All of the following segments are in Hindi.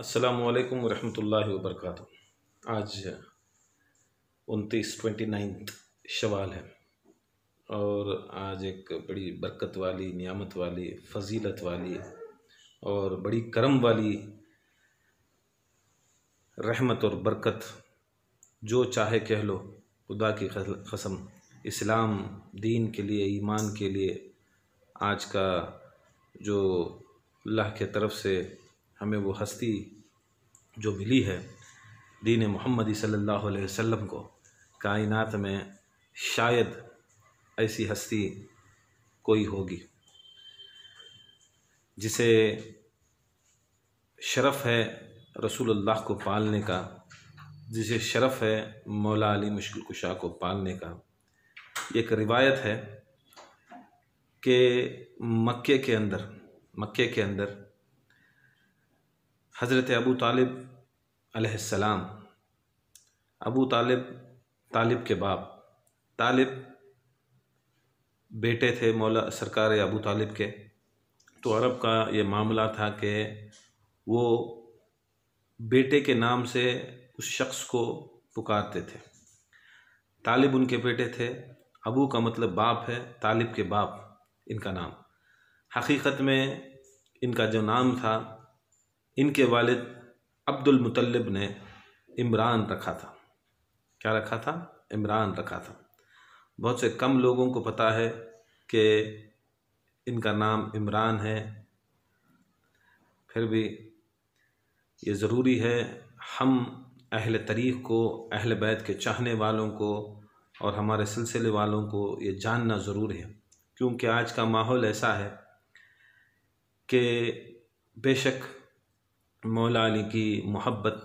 असलकम वरहमल वरक आज उनतीस ट्वेंटी नाइन्थ शवाल है और आज एक बड़ी बरकत वाली नियामत वाली फजीलत वाली और बड़ी करम वाली रहमत और बरकत जो चाहे कह लो खुदा की कसम इस्लाम दीन के लिए ईमान के लिए आज का जो अल्लाह के तरफ से हमें वो हस्ती जो मिली है दीन मोहम्मद सल्लल्लाहु अलैहि वसल्लम को कायनात में शायद ऐसी हस्ती कोई होगी जिसे शरफ़ है रसूलुल्लाह को पालने का जिसे शरफ़ है मौला अली मुश्किल कुशा को पालने का एक रिवायत है कि मक्के के अंदर मक्के के अंदर हज़रत अबू तालिब अलैहिस्सलाम अबू तालिब तालिब के बाप तालिब बेटे थे मौला सरकार अबू तालिब के तो अरब का ये मामला था कि वो बेटे के नाम से उस शख्स को पुकारते थे तालिब उनके बेटे थे अबू का मतलब बाप है तालिब के बाप इनका नाम हकीकत में इनका जो नाम था इनके वालिद अब्दुल मुतलब ने इमरान रखा था क्या रखा था इमरान रखा था बहुत से कम लोगों को पता है कि इनका नाम इमरान है फिर भी ये ज़रूरी है हम अहल तरीक़ को अहल बैत के चाहने वालों को और हमारे सिलसिले वालों को ये जानना ज़रूरी है क्योंकि आज का माहौल ऐसा है कि बेशक मौला अली की मोहब्बत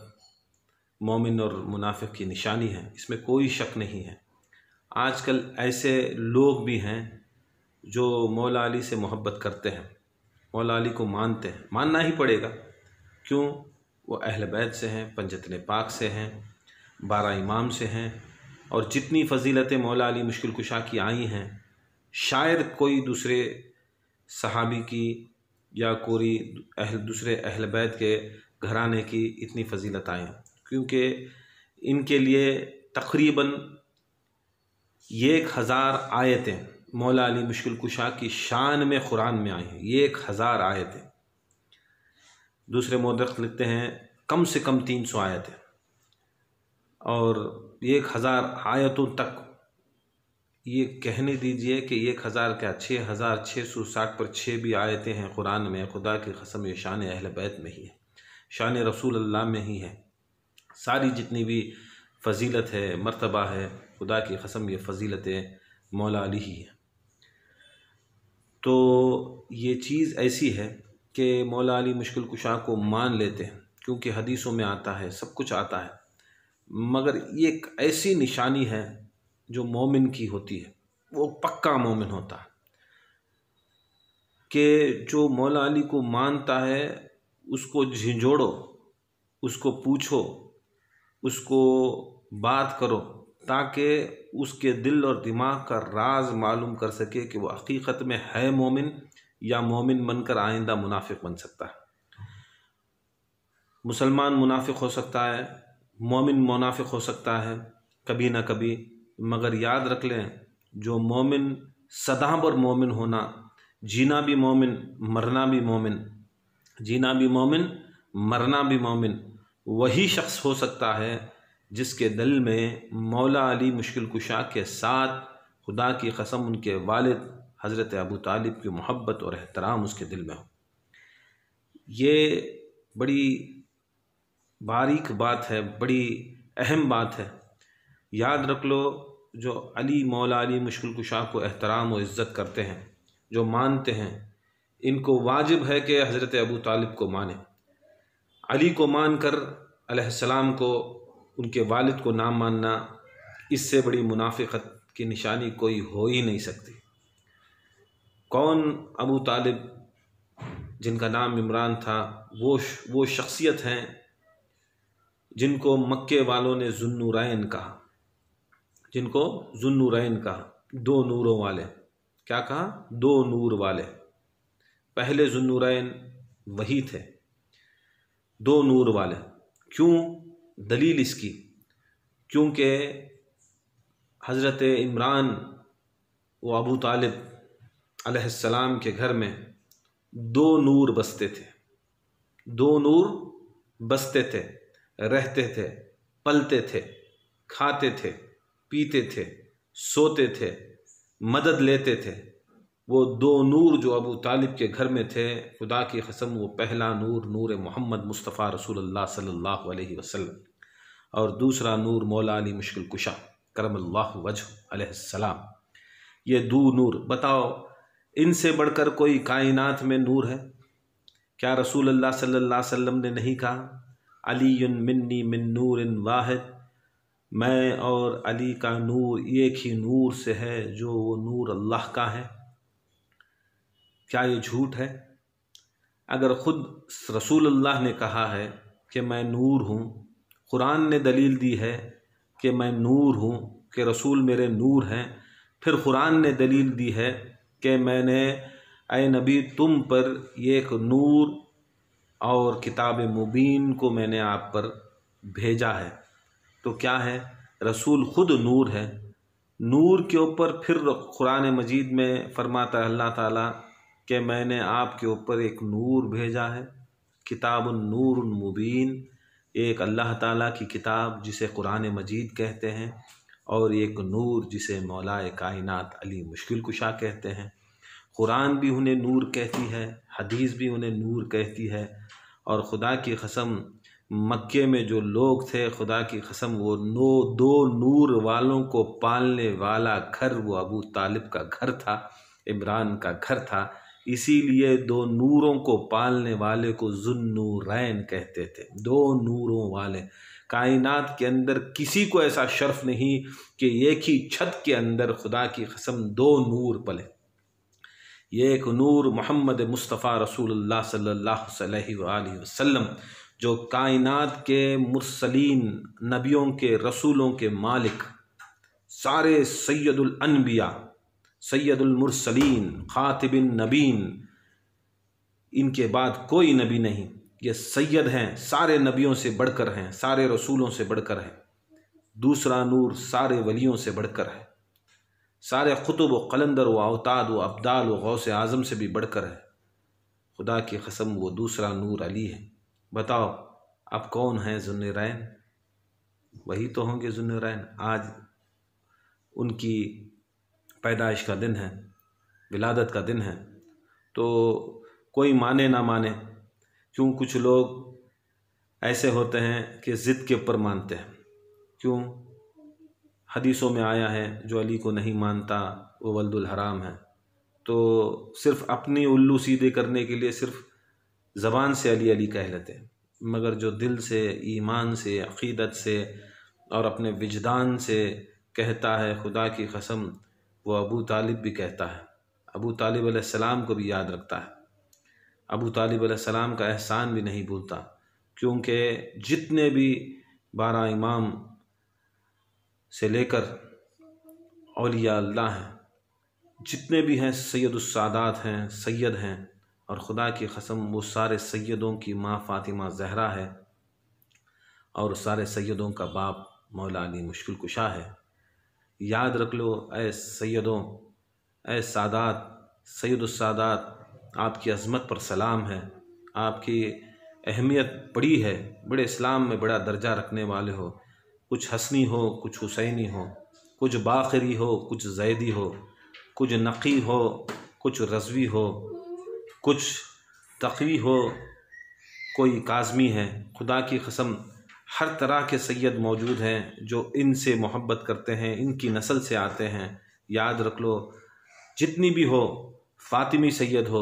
मोमिन और मुनाफिक की निशानी है इसमें कोई शक नहीं है आजकल ऐसे लोग भी हैं जो मौला अली से मोहब्बत करते हैं मौला अली को मानते हैं मानना ही पड़ेगा क्यों वो अहल बैत से हैं पंजतन पाक से हैं बारह इमाम से हैं और जितनी फजीलतें मौला अली मुश्किल कुशा की आई हैं शायद कोई दूसरे सहाबी की या कोरी अहल दूसरे अहल बैत के घराने की इतनी फजीलत आएँ क्योंकि इनके लिए तकरीबन एक हज़ार आयतें मौला अली मुश्किल कुशा की शान में कुरान में आई हैं एक हज़ार आयतें दूसरे मोदक लिखते हैं कम से कम तीन सौ आयतें और एक हज़ार आयतों तक ये कहने दीजिए कि एक हज़ार क्या छः हज़ार छः सौ साठ पर छः भी आयतें हैं कुरान में खुदा की कसम ये शान अहल बैत में ही है शान रसूल अल्लाह में ही है सारी जितनी भी फजीलत है मर्तबा है खुदा की कसम ये फजीलतें मौला अली ही है तो ये चीज़ ऐसी है कि मौला अली मुश्किल कुशा को मान लेते हैं क्योंकि हदीसों में आता है सब कुछ आता है मगर ये एक ऐसी निशानी है जो मोमिन की होती है वो पक्का मोमिन होता है कि जो मौला अली को मानता है उसको झिझोड़ो उसको पूछो उसको बात करो ताकि उसके दिल और दिमाग का राज मालूम कर सके कि वह हकीकत में है मोमिन या मोमिन बनकर आइंदा मुनाफिक बन सकता है मुसलमान मुनाफिक हो सकता है मोमिन मुनाफिक हो सकता है कभी ना कभी मगर याद रख लें जो मोमिन सदा पर मोमिन होना जीना भी मोमिन मरना भी मोमिन जीना भी मोमिन मरना भी मोमिन वही शख्स हो सकता है जिसके दिल में मौला अली मुश्किल कुशा के साथ खुदा की कसम उनके वालिद हज़रत अबू तालिब की मोहब्बत और एहतराम उसके दिल में हो ये बड़ी बारीक बात है बड़ी अहम बात है याद रख लो जो अली मौला अली मुश्किल कुशा को एहतराम और इज़्ज़त करते हैं जो मानते हैं इनको वाजिब है कि हज़रत अबू तालिब को माने अली को मान कर अलैहिस्सलाम को उनके वालिद को ना मानना इससे बड़ी मुनाफ़त की निशानी कोई हो ही नहीं सकती कौन अबू तालिब जिनका नाम इमरान था वो वो शख्सियत हैं जिनको मक्के वालों ने जुन्नूरैन कहा जिनको जुन्नूरैन कहा दो नूरों वाले क्या कहा दो नूर वाले पहले जुन्नूरैन वही थे दो नूर वाले क्यों दलील इसकी क्योंकि हज़रत इमरान व अबू तालिब अलैहिस्सलाम के घर में दो नूर बसते थे दो नूर बसते थे रहते थे पलते थे खाते थे पीते थे सोते थे मदद लेते थे वो दो नूर जो अबू तालिब के घर में थे खुदा की कसम वो पहला नूर नूर मोहम्मद मुस्तफ़ा रसूल अल्लाह सल्लल्लाहु अलैहि वसल्लम और दूसरा नूर मौला अली मुश्किल कुशा करम अल्लाह अलैहिस्सलाम ये दो नूर बताओ इनसे बढ़कर कोई कायनात में नूर है क्या रसूल अल्लाह सल्लल्लाहु अलैहि वसल्लम ने नहीं कहा अली मिन्नी मिन नूर वाहिद मैं और अली का नूर एक ही नूर से है जो वो नूर अल्लाह का है क्या ये झूठ है अगर ख़ुद रसूल अल्लाह ने कहा है कि मैं नूर हूँ कुरान ने दलील दी है कि मैं नूर हूँ कि रसूल मेरे नूर हैं फिर कुरान ने दलील दी है कि मैंने ए नबी तुम पर एक नूर और किताब मुबीन को मैंने आप पर भेजा है तो क्या है रसूल ख़ुद नूर है नूर के ऊपर फिर कुरान मजीद में फरमाता है अल्लाह ताला कि मैंने आपके ऊपर एक नूर भेजा है किताब नूर मुबीन एक अल्लाह ताला की किताब जिसे कुरान मजीद कहते हैं और एक नूर जिसे मौलाए कायनात अली मुश्किल कुशा कहते हैं कुरान भी उन्हें नूर कहती है हदीस भी उन्हें नूर कहती है और ख़ुदा की कसम मक्के में जो लोग थे खुदा की कसम वो नो दो नूर वालों को पालने वाला घर वो अबू तालिब का घर था इमरान का घर था इसीलिए दो नूरों को पालने वाले को जुन्नूरैन कहते थे दो नूरों वाले कायनात के अंदर किसी को ऐसा शर्फ नहीं कि एक ही छत के अंदर खुदा की कसम दो नूर पले ये एक नूर मोहम्मद मुस्तफ़ा रसूल सल्लल्लाहु अलैहि वसल्लम जो कायनात के मुरसलीन नबियों के रसूलों के मालिक सारे सैदुलनबिया सैदुलमरसलिन खातिबिन नबीन इनके बाद कोई नबी नहीं ये सैयद हैं सारे नबियों से बढ़कर हैं सारे रसूलों से बढ़कर हैं दूसरा नूर सारे वलियों से बढ़कर है सारे खुतब व कलंदर व अवताद व अब्दाल व गौस आज़म से भी बढ़कर है खुदा की कसम वो दूसरा नूर अली है बताओ अब कौन हैं जुन्नरैन वही तो होंगे जुन्नरैन आज उनकी पैदाइश का दिन है विलादत का दिन है तो कोई माने ना माने क्यों कुछ लोग ऐसे होते हैं कि ज़िद के ऊपर मानते हैं क्यों हदीसों में आया है जो अली को नहीं मानता वो वल्दुल हराम है तो सिर्फ अपनी उल्लू सीधे करने के लिए सिर्फ़ ज़बान से अली अली कह लेते मगर जो दिल से ईमान से अक़ीदत से और अपने विजदान से कहता है खुदा की कसम वो अबू तालिब भी कहता है अबू तालिब सलाम को भी याद रखता है अबू तालिब सलाम का एहसान भी नहीं भूलता क्योंकि जितने भी बारह इमाम से लेकर अलिया अल्लाह हैं जितने भी हैं सैदुलसादात हैं सैद हैं और ख़ुदा की कसम वो सारे सैदों की माँ फ़ातिमा जहरा है और सारे सैदों का बाप मौलानी मुश्किल कुशा है याद रख लो ए सैदों ए सादात सैदुलसादात आपकी अजमत पर सलाम है आपकी अहमियत बड़ी है बड़े इस्लाम में बड़ा दर्जा रखने वाले हो कुछ हसनी हो कुछ हुसैनी हो कुछ बाखरी हो कुछ जैदी हो कुछ नकी हो कुछ रजवी हो कुछ तकवी हो कोई काज़मी है खुदा की कसम हर तरह के सैयद मौजूद हैं जो इनसे मोहब्बत करते हैं इनकी नस्ल से आते हैं याद रख लो जितनी भी हो फ़ातिमी सैयद हो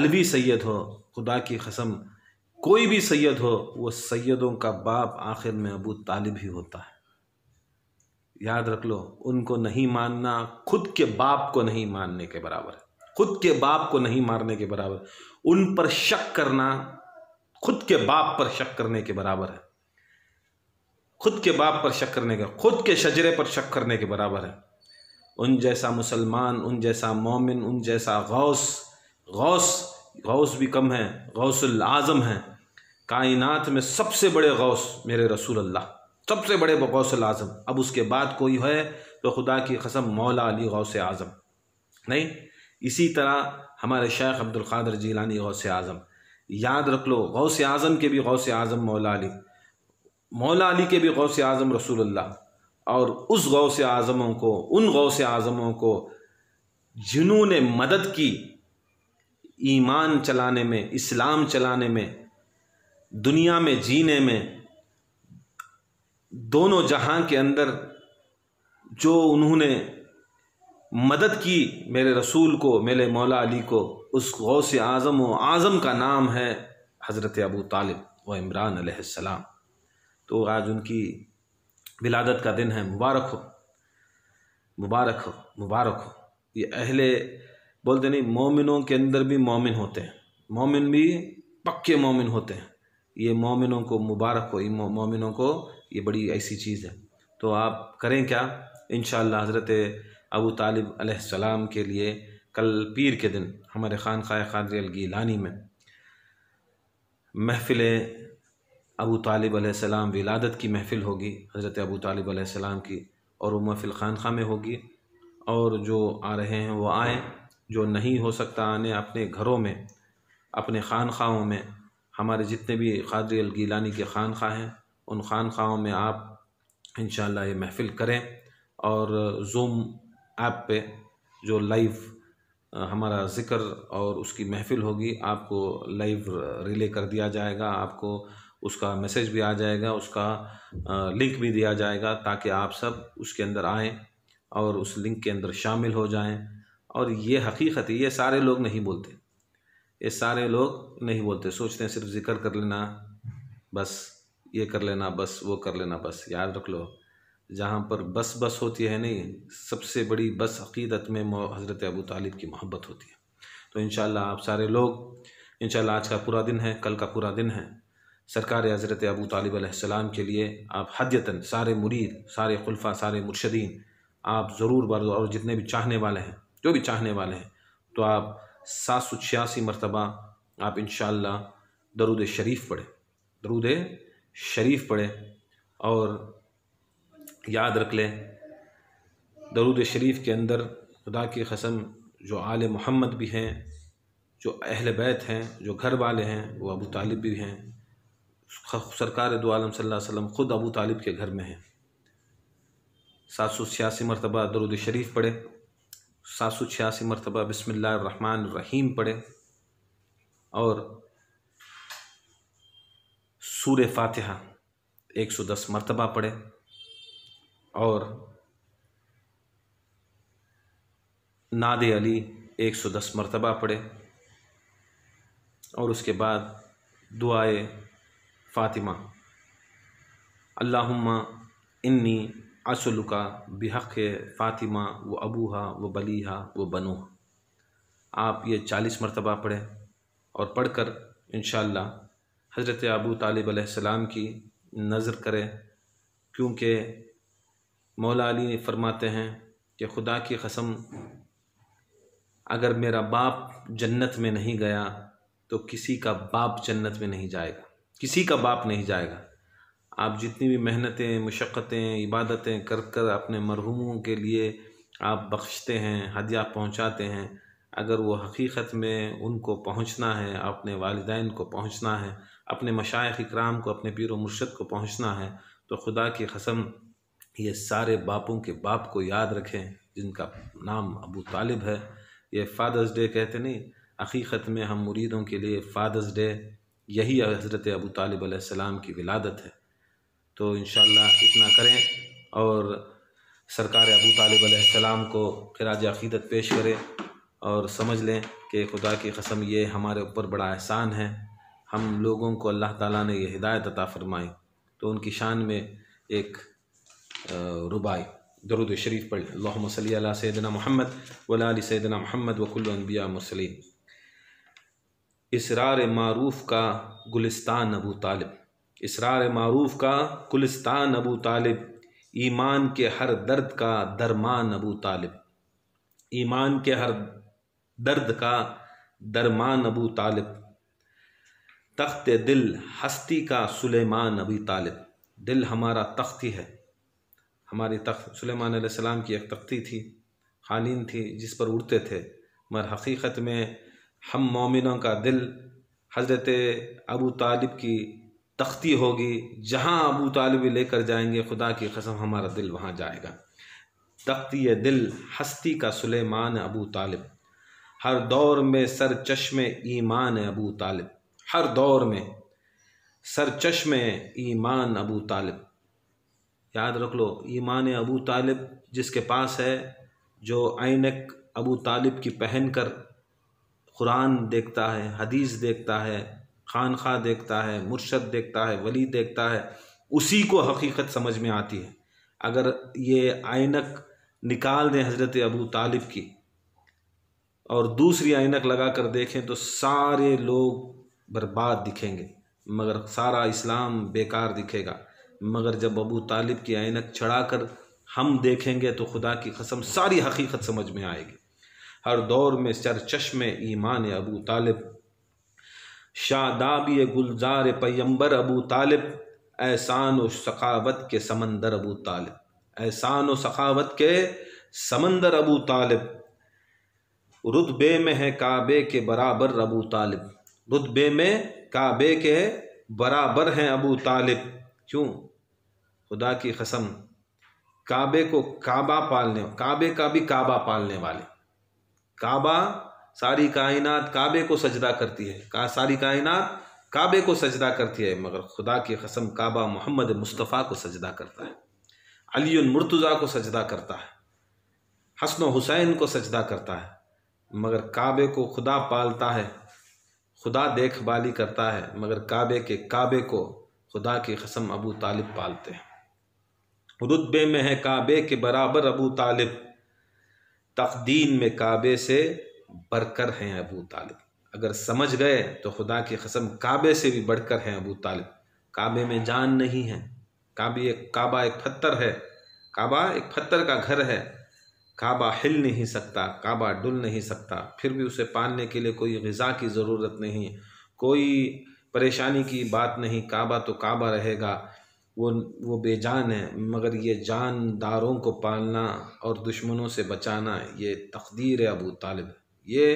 अलवी सैयद हो खुदा की कसम कोई भी सैयद हो वो सैयदों का बाप आखिर में अबू तालिब ही होता है याद रख लो उनको नहीं मानना खुद के बाप को नहीं मानने के बराबर है खुद के बाप को नहीं मारने के बराबर उन पर शक करना खुद के बाप पर शक करने के बराबर है खुद के बाप पर शक करने का खुद के शजरे पर शक करने के बराबर है उन जैसा मुसलमान उन जैसा मोमिन उन जैसा गौस गौस गौस भी कम है गौसल आज़म है कायनात में सबसे बड़े गौस मेरे रसूल अल्लाह सबसे बड़े गौसल आज़म अब उसके बाद कोई है तो खुदा की कसम मौला अली गौस आज़म नहीं इसी तरह हमारे शेख अब्दुल अब्दुल्कर जीलानी गौस आज़म याद रख लो गौस आज़म के भी गौस आज़म मौला अली मौला अली के भी गौस आज़म रसूलुल्लाह और उस गौस आज़मों को उन गौस आज़मों को जिन्होंने मदद की ईमान चलाने में इस्लाम चलाने में दुनिया में जीने में दोनों जहां के अंदर जो उन्होंने मदद की मेरे रसूल को मेरे मौला अली को उस गौ से आज़म व आज़म का नाम है हज़रत अबू तालिब व इमरान अलैहिस्सलाम तो आज उनकी विलादत का दिन है मुबारक हो मुबारक हो मुबारक हो ये अहले बोलते नहीं मोमिनों के अंदर भी मोमिन होते हैं मोमिन भी पक्के मोमिन होते हैं ये मोमिनों को मुबारक हो ये मोमिनों को ये बड़ी ऐसी चीज़ है तो आप करें क्या इन हज़रत अबू तालिब अलैहिस्सलाम के लिए कल पीर के दिन हमारे ख़ान ख़ाय क़ादरी अलगीलानी में महफिल अबू तालिब अलैहिस्सलाम विलादत की महफ़िल होगी हज़रत अबू तालिब अलैहिस्सलाम की और वो महफिल ख़ान ख़ा में होगी और जो आ रहे हैं वो आए जो नहीं हो सकता आने अपने घरों में अपने ख़ान ख़ाओं में हमारे जितने भी क़ादरी अलगीलानी के खानखा हैं उन ख़ान खानखाओं में आप इन ये महफ़िल करें और जूम ऐप पे जो लाइव हमारा ज़िक्र और उसकी महफिल होगी आपको लाइव रिले कर दिया जाएगा आपको उसका मैसेज भी आ जाएगा उसका लिंक भी दिया जाएगा ताकि आप सब उसके अंदर आएँ और उस लिंक के अंदर शामिल हो जाएँ और ये हकीकत है ये सारे लोग नहीं बोलते ये सारे लोग नहीं बोलते सोचते हैं सिर्फ जिक्र कर लेना बस ये कर लेना बस वो कर लेना बस याद रख लो जहाँ पर बस बस होती है नहीं सबसे बड़ी बस अकीदत में हज़रत अबू तालिब की मोहब्बत होती है तो इन आप सारे लोग इन आज का पूरा दिन है कल का पूरा दिन है सरकार हज़रत अबू तालिब के लिए आप हदयता सारे मुरीद सारे खुलफा सारे मुर्शदीन आप ज़रूर बार और जितने भी चाहने वाले हैं जो भी चाहने वाले हैं तो आप सात सौ छियासी मरतबा आप इन शरूद शरीफ पढ़ें दरूद शरीफ पढ़ें और याद रख लें दरुद शरीफ के अंदर खुदा की कसम जो आल मोहम्मद भी हैं जो अहल बैत हैं जो घर वाले हैं वो अबू तालिब भी हैं सरकार दो आलम वसल्लम ख़ुद अबू तालिब के घर में हैं सात सौ छियासी मरतबा दरुद शरीफ पढ़े सात सौ छियासी मरतबा बसमान रहीम पढ़े और सूर फातहा एक सौ दस मरतबा पढ़े और नाद अली 110 मरतबा पढ़े और उसके बाद दुआए फ़ातिमा अल्लाहुम्मा इन्नी असलुका बिहक फ़ातिमा व अबूहा व बलीहा व बनूहा आप ये चालीस मरतबा पढ़ें और पढ़ कर इन हज़रत अबू तालब की नज़र करें क्योंकि मौला अली फरमाते हैं कि खुदा की कसम अगर मेरा बाप जन्नत में नहीं गया तो किसी का बाप जन्नत में नहीं जाएगा किसी का बाप नहीं जाएगा आप जितनी भी मेहनतें मशक्क़तें इबादतें कर कर अपने मरहूमों के लिए आप बख्शते हैं हदिया पहुंचाते हैं अगर वो हकीकत में उनको पहुंचना है अपने वालदान को पहुंचना है अपने मशाइ इक्राम को अपने पीर मुर्शद को पहुंचना है तो खुदा की कसम ये सारे बापों के बाप को याद रखें जिनका नाम अबू तालिब है ये फादर्स डे कहते नहीं हकीकत में हम मुरीदों के लिए फादर्स डे यही हज़रत अबू तालिब सलाम की विलादत है तो इन इतना करें और सरकार अबू तालिब सलाम को खराज अकीदत पेश करें और समझ लें कि खुदा की कसम ये हमारे ऊपर बड़ा एहसान है हम लोगों को अल्लाह ताला ने यह हिदायत अता फ़रमाई तो उनकी शान में एक रुबाई दरुद शरीफ पढ़ लें सैदन सैदना महमद वला सैदना महमद वकुलबिया मुसलिम इसरार मारूफ का गुलिस्तान अबू तालिब इसरार मारूफ का गुलिस्तान अबू तालिब ईमान के हर दर्द का दरमान अबू तालिब ईमान के हर दर्द का दरमान अबू तालिब तख्त दिल हस्ती का सुलेमान अबी तालिब दिल हमारा तख्ती है हमारी तख्त सुलेमान सलाम की एक तख्ती थी खालीन थी जिस पर उड़ते थे मगर हकीकत में हम मोमिनों का दिल हज़रत अबू तालिब की तख्ती होगी जहाँ अबू तालिब लेकर जाएंगे खुदा की कसम हमारा दिल वहाँ जाएगा तख्ती दिल हस्ती का सुलेमान अबू तालिब हर दौर में सर चश्म ईमान अबू तालिब हर दौर में सर चश्म ईमान अबू तालिब याद रख लो ईमान अबू तालिब जिसके पास है जो आइनक अबू तालिब की पहन कर कुरान देखता है हदीस देखता है खानखा देखता है मुर्शद देखता है वली देखता है उसी को हकीकत समझ में आती है अगर ये आइनक निकाल दें हज़रत अबू तालिब की और दूसरी आइनक लगा कर देखें तो सारे लोग बर्बाद दिखेंगे मगर सारा इस्लाम बेकार दिखेगा मगर जब अबू तालिब की चढ़ा चढ़ाकर हम देखेंगे तो खुदा की कसम सारी हकीकत समझ में आएगी हर दौर में चश्मे ईमान अबू तालिब शादाबी गुलजार पैम्बर अबू तालिब एहसान व सखावत के समंदर अबू तालिब एहसान व सखावत के समंदर अबू तालिब रुतबे में है काबे के बराबर अबू तालिब रुतबे में काबे के बराबर हैं अबू तालिब क्यों खुदा की कसम काबे को काबा पालने काबे का भी काबा पालने वाले काबा सारी कायनात काबे को सजदा करती है का सारी कायनात काबे को सजदा करती है मगर खुदा की कसम काबा मोहम्मद मुस्तफ़ा को सजदा करता है अली मुर्तज़ा को सजदा करता है हसन हुसैन को सजदा करता है मगर काबे को खुदा पालता है खुदा देखभाली करता है मगर काबे के काबे को खुदा की कसम अबू तालिब पालते हैं रुतबे में है काबे के बराबर अबू तालिब तकदीन में काबे से बढ़कर हैं अबू तालिब अगर समझ गए तो खुदा की कसम काबे से भी बढ़कर हैं अबू तालिब काबे में जान नहीं है काबे एक काबा एक पत्थर है काबा एक पत्थर का घर है काबा हिल नहीं सकता काबा डुल नहीं सकता फिर भी उसे पालने के लिए कोई गज़ा की ज़रूरत नहीं कोई परेशानी की बात नहीं काबा तो काबा रहेगा वो वो बेजान है मगर ये जानदारों को पालना और दुश्मनों से बचाना ये तकदीर अबू तालिब ये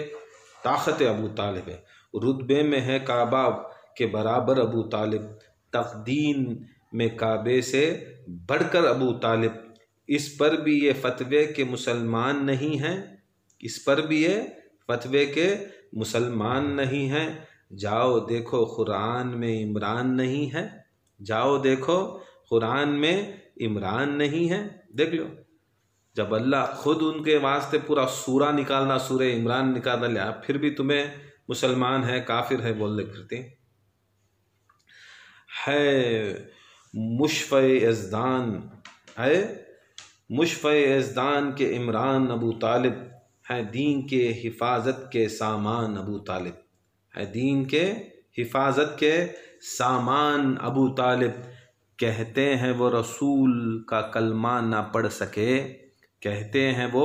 ताकत अबू तालिब है रुतबे में है काबा के बराबर अबू तालिब तकदीन में काबे से बढ़कर अबू तालिब इस पर भी ये फतवे के मुसलमान नहीं हैं इस पर भी ये फतवे के मुसलमान नहीं हैं जाओ देखो कुरान में इमरान नहीं है जाओ देखो कुरान में इमरान नहीं है देख लो जब अल्लाह खुद उनके वास्ते पूरा सूरा निकालना सूर्य इमरान निकालना लिया फिर भी तुम्हें मुसलमान है काफिर है बोलने फिरते है मुशफ़ एजदान है मुशफ़ एजदान के इमरान अबू तालिब है दीन के हिफाजत के सामान अबू तालिब है दीन के हिफाजत के सामान अबू तालिब कहते हैं वो रसूल का कलमा ना पढ़ सके कहते हैं वो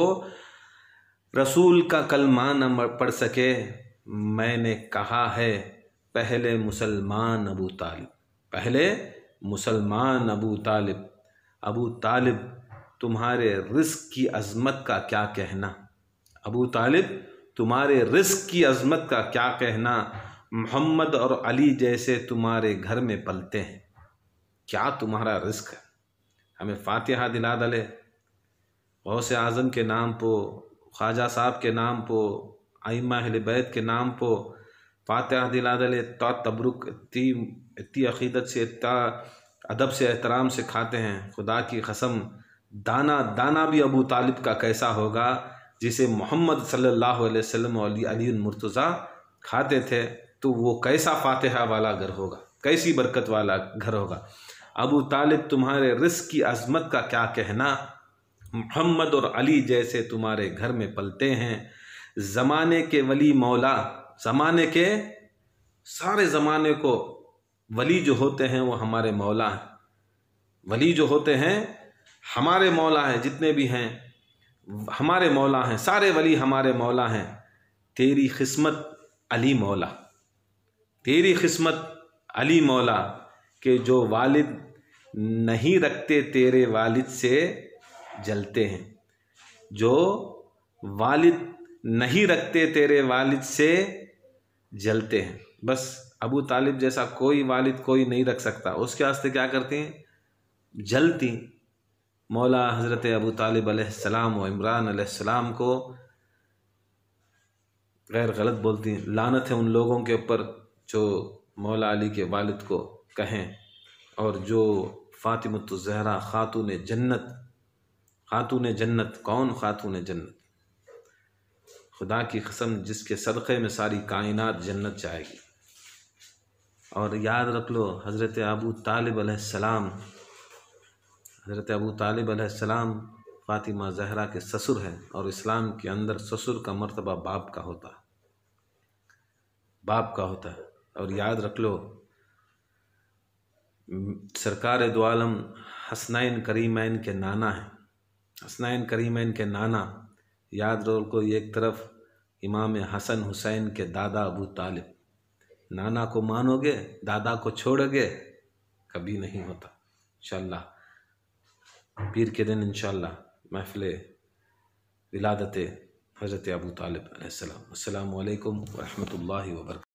रसूल का कलमा ना पढ़ सके मैंने कहा है पहले मुसलमान अबू तालिब पहले मुसलमान अबू तालिब अबू तालिब तुम्हारे रिस्क की अजमत का क्या कहना अबू तालिब तुम्हारे रिस्क की अजमत का क्या कहना मोहम्मद और अली जैसे तुम्हारे घर में पलते हैं क्या तुम्हारा रिस्क है हमें फातिहा दिला दले गौस आज़म के नाम पो ख्वाजा साहब के नाम पो आइमा बैत के नाम पो फातिहा दिला दले इतना तबरुक इतनी इतनी अकीदत से इतना अदब से एहतराम से खाते हैं खुदा की कसम दाना दाना भी अबू तालिब का कैसा होगा जिसे मोहम्मद सल्लल्लाहु अलैहि वसल्लम और अली मुर्तज़ा खाते थे तो वो कैसा फातहा वाला घर होगा कैसी बरकत वाला घर होगा अबू तालिब तुम्हारे रिस्क की अजमत का क्या कहना मोहम्मद और अली जैसे तुम्हारे घर में पलते हैं ज़माने के वली मौला ज़माने के सारे ज़माने को वली जो होते हैं वो हमारे मौला हैं वली जो होते हैं हमारे मौला हैं जितने भी हैं हमारे मौला हैं सारे वली हमारे मौला हैं तेरी किस्मत अली मौला तेरी किस्मत अली मौला के जो वालिद नहीं रखते तेरे वालिद से जलते हैं जो वालिद नहीं रखते तेरे वालिद से जलते हैं बस अबू तालिब जैसा कोई वालिद कोई नहीं रख सकता उसके वास्ते क्या करते हैं जलती मौला हज़रत अबू तालिब अलैहिस्सलाम और इमरान अलैहिस्सलाम को गैर गलत बोलती हैं लानत है उन लोगों के ऊपर जो मौला अली के वालिद को कहें और जो जहरा ख़ातून जन्नत ख़ातून जन्नत कौन ख़ातून जन्नत खुदा की कसम जिसके सदक़े में सारी कायनात जन्नत जाएगी और याद रख लो हज़रत अबू तालिब सलाम हज़रत अबू तालब सलाम फ़ातिमा जहरा के ससुर हैं और इस्लाम के अंदर ससुर का मर्तबा बाप का होता बाप का होता है और याद रख लो सरकार दो हसनैन करीमैन के नाना हैं हसनैन करीमैन के नाना याद रखो एक तरफ इमाम हसन हुसैन के दादा अबू तालिब नाना को मानोगे दादा को छोड़ोगे कभी नहीं होता इंशाल्लाह पीर के दिन इंशाल्लाह महफिल विलादत हज़रत अबू तालिब अलैहिस्सलाम अस्सलाम वालेकुम वरहमतुल्लाहि